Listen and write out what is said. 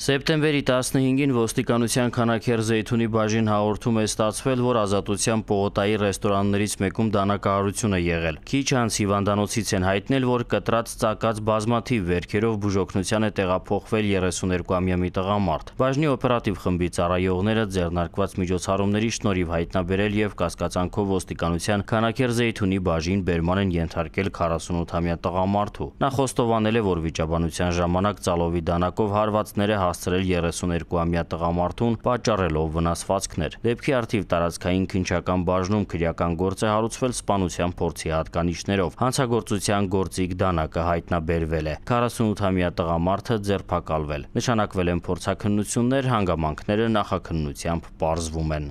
Սեպտեմբերի 15-ին ոստիկանության քանակեր Զեյթունի բաժին հաղորդում է ստացվել, որ ազատության պողոտայի ռեստորաններից մեկում դանակահարություն է եղել։ Քիչ անց հիվանդանոցից են հայտնել, որ կտրած ծակած բազմաթիվ վերքերով բուժօգնության է տեղափոխվել 32-ամյա մի տղամարդ։ Բաժնի օպերատիվ խմբի ծառայողները ձեռնարկված միջոցառումների շնորհիվ հայտնաբերել եւ կասկածանքով ոստիկանության քանակեր Զեյթունի բաժին բերման են ենթարկել 48-ամյա տղամարդու։ Նա խոստովանել է, որ վիճաբանության ժամանակ ծալովի դանակով հարվածները հասցրել 32-ամյա տղամարդուն, պատճառելով վնասվածքներ։ Դեպքի արդիվ տարածքային քնչական բաժնում քրեական գործ է հարուցվել սպանության փորձի հատկանիշներով։ Հանցագործության գործիք դանակը հայտնաբերվել է։ 48-ամյա տղամարդը ձերբակալվել։ Նշանակվել են փորձաքննություններ, հանգամանքները նախաքննությամբ պարզվում են։